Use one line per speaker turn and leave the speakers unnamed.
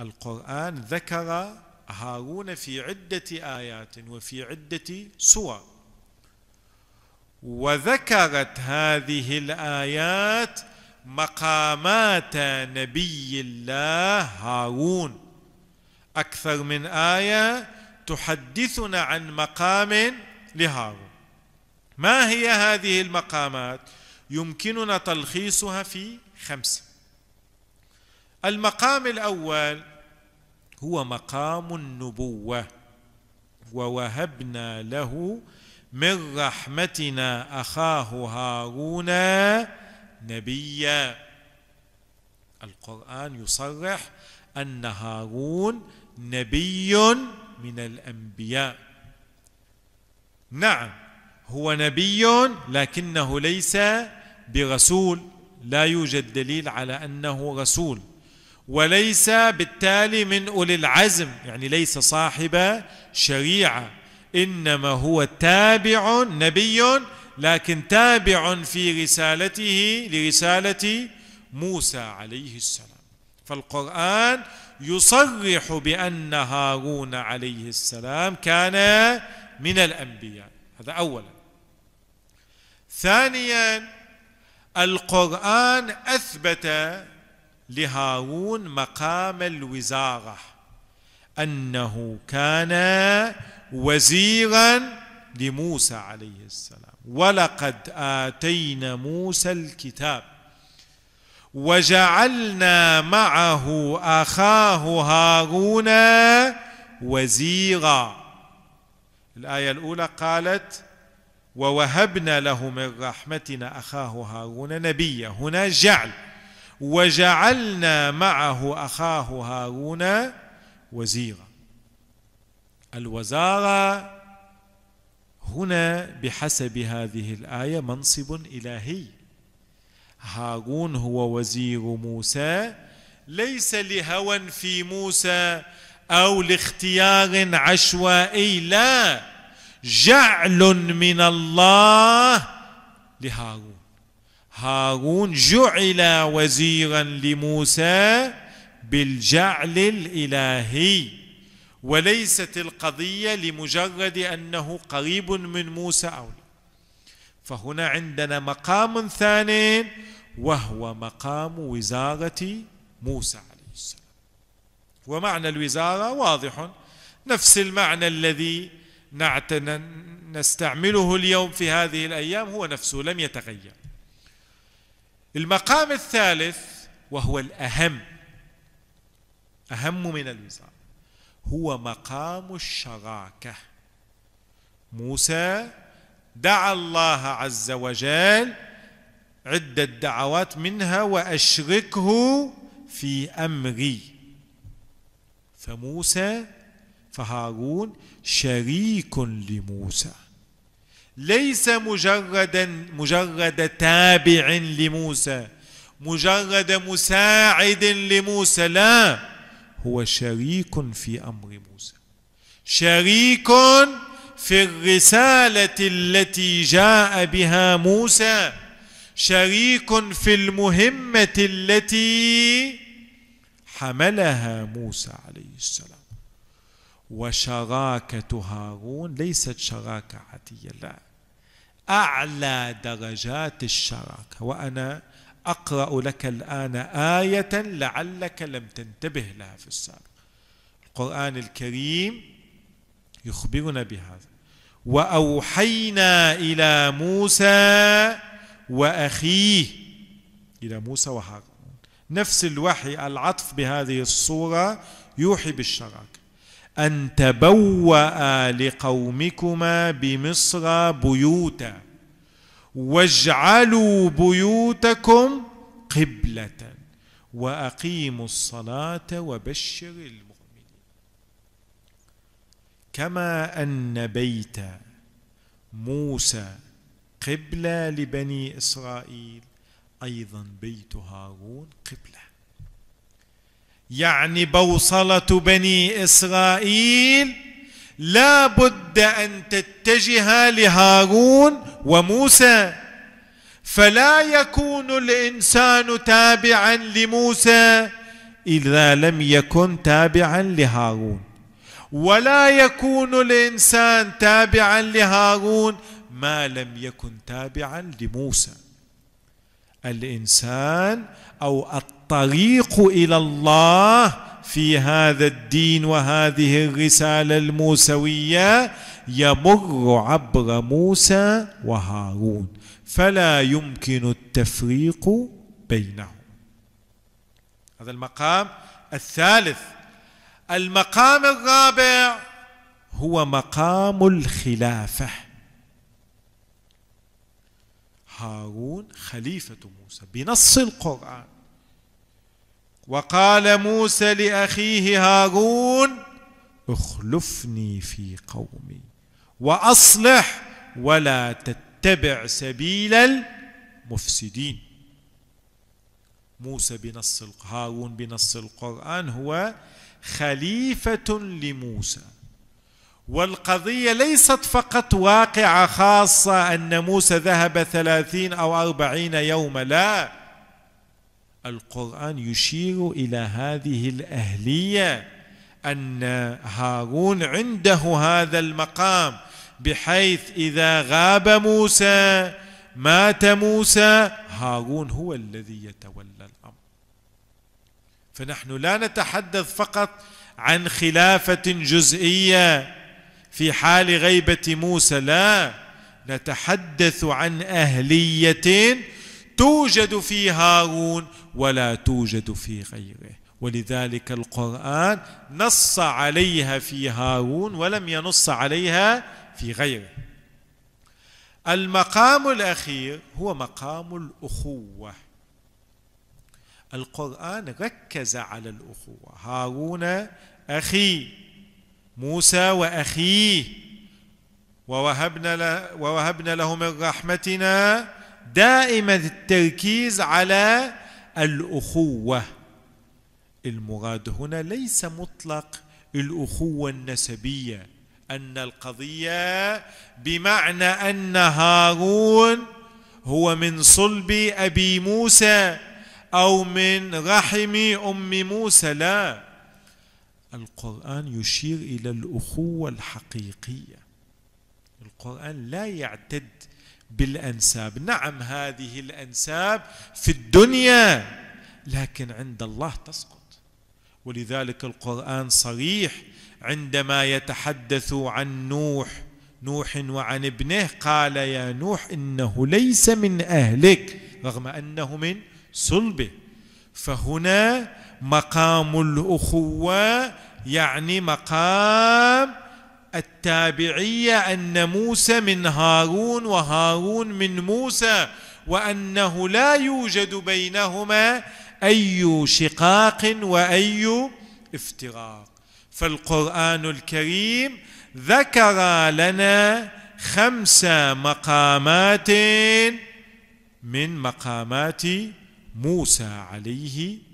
القرآن ذكر هارون في عدة آيات وفي عدة سور وذكرت هذه الآيات مقامات نبي الله هارون أكثر من آية تحدثنا عن مقام لهارون ما هي هذه المقامات؟ يمكننا تلخيصها في خمسه المقام الأول هو مقام النبوة ووهبنا له من رحمتنا أخاه هارون نبيا القرآن يصرح أن هارون نبي من الأنبياء نعم هو نبي لكنه ليس برسول لا يوجد دليل على أنه رسول وليس بالتالي من أولي العزم يعني ليس صاحب شريعة إنما هو تابع نبي لكن تابع في رسالته لرسالة موسى عليه السلام فالقرآن يصرح بأن هارون عليه السلام كان من الأنبياء هذا أولا ثانيا القرآن أثبت لهارون مقام الوزارة أنه كان وزيرا لموسى عليه السلام ولقد آتينا موسى الكتاب وجعلنا معه أخاه هارون وزيرا الآية الأولى قالت ووهبنا له من رحمتنا أخاه هارون نبيا هنا جعل وجعلنا معه أخاه هارون وزيرا الوزارة هنا بحسب هذه الآية منصب إلهي هارون هو وزير موسى ليس لهوى في موسى أو لاختيار عشوائي لا جعل من الله لهارون هارون جعل وزيرا لموسى بالجعل الالهي وليست القضيه لمجرد انه قريب من موسى او لا فهنا عندنا مقام ثان وهو مقام وزاره موسى عليه السلام ومعنى الوزاره واضح نفس المعنى الذي نستعمله اليوم في هذه الايام هو نفسه لم يتغير المقام الثالث وهو الأهم أهم من الوزارة هو مقام الشراكة موسى دعا الله عز وجل عدة دعوات منها وأشركه في أمري فموسى فهارون شريك لموسى ليس مجردا مجرد تابع لموسى مجرد مساعد لموسى لا هو شريك في امر موسى شريك في الرساله التي جاء بها موسى شريك في المهمه التي حملها موسى عليه السلام وشراكة هارون ليست شراكة عادية لا أعلى درجات الشراكة وأنا أقرأ لك الآن آية لعلك لم تنتبه لها في السابق القرآن الكريم يخبرنا بهذا وأوحينا إلى موسى وأخيه إلى موسى وهارون نفس الوحي العطف بهذه الصورة يوحي بالشراكة أن تبوأ لقومكما بمصر بيوتا واجعلوا بيوتكم قبلة وأقيموا الصلاة وبشر المؤمنين كما أن بيت موسى قبلة لبني إسرائيل أيضا بيت هارون قبله يعني بوصلة بني إسرائيل لا بد أن تتجه لهارون وموسى فلا يكون الإنسان تابعا لموسى إذا لم يكن تابعا لهارون ولا يكون الإنسان تابعا لهارون ما لم يكن تابعا لموسى الإنسان أو الطريق الى الله في هذا الدين وهذه الرساله الموسويه يمر عبر موسى وهارون فلا يمكن التفريق بينهم هذا المقام الثالث المقام الرابع هو مقام الخلافه هارون خليفه موسى بنص القران وقال موسى لاخيه هارون اخلفني في قومي واصلح ولا تتبع سبيل المفسدين موسى بنص هارون بنص القران هو خليفه لموسى والقضية ليست فقط واقعة خاصة أن موسى ذهب ثلاثين أو أربعين يوم لا القرآن يشير إلى هذه الأهلية أن هارون عنده هذا المقام بحيث إذا غاب موسى مات موسى هارون هو الذي يتولى الأمر فنحن لا نتحدث فقط عن خلافة جزئية في حال غيبة موسى لا نتحدث عن أهلية توجد في هارون ولا توجد في غيره ولذلك القرآن نص عليها في هارون ولم ينص عليها في غيره المقام الأخير هو مقام الأخوة القرآن ركز على الأخوة هارون أخي موسى وأخيه ووهبنا, له ووهبنا له من رحمتنا دائما التركيز على الأخوة المراد هنا ليس مطلق الأخوة النسبية أن القضية بمعنى أن هارون هو من صلب أبي موسى أو من رحم أم موسى لا القرآن يشير إلى الأخوة الحقيقية القرآن لا يعتد بالانساب نعم هذه الانساب في الدنيا لكن عند الله تسقط ولذلك القران صريح عندما يتحدث عن نوح نوح وعن ابنه قال يا نوح انه ليس من اهلك رغم انه من صلبه فهنا مقام الاخوه يعني مقام التابعيه ان موسى من هارون وهارون من موسى وانه لا يوجد بينهما اي شقاق واي افتراق فالقران الكريم ذكر لنا خمس مقامات من مقامات موسى عليه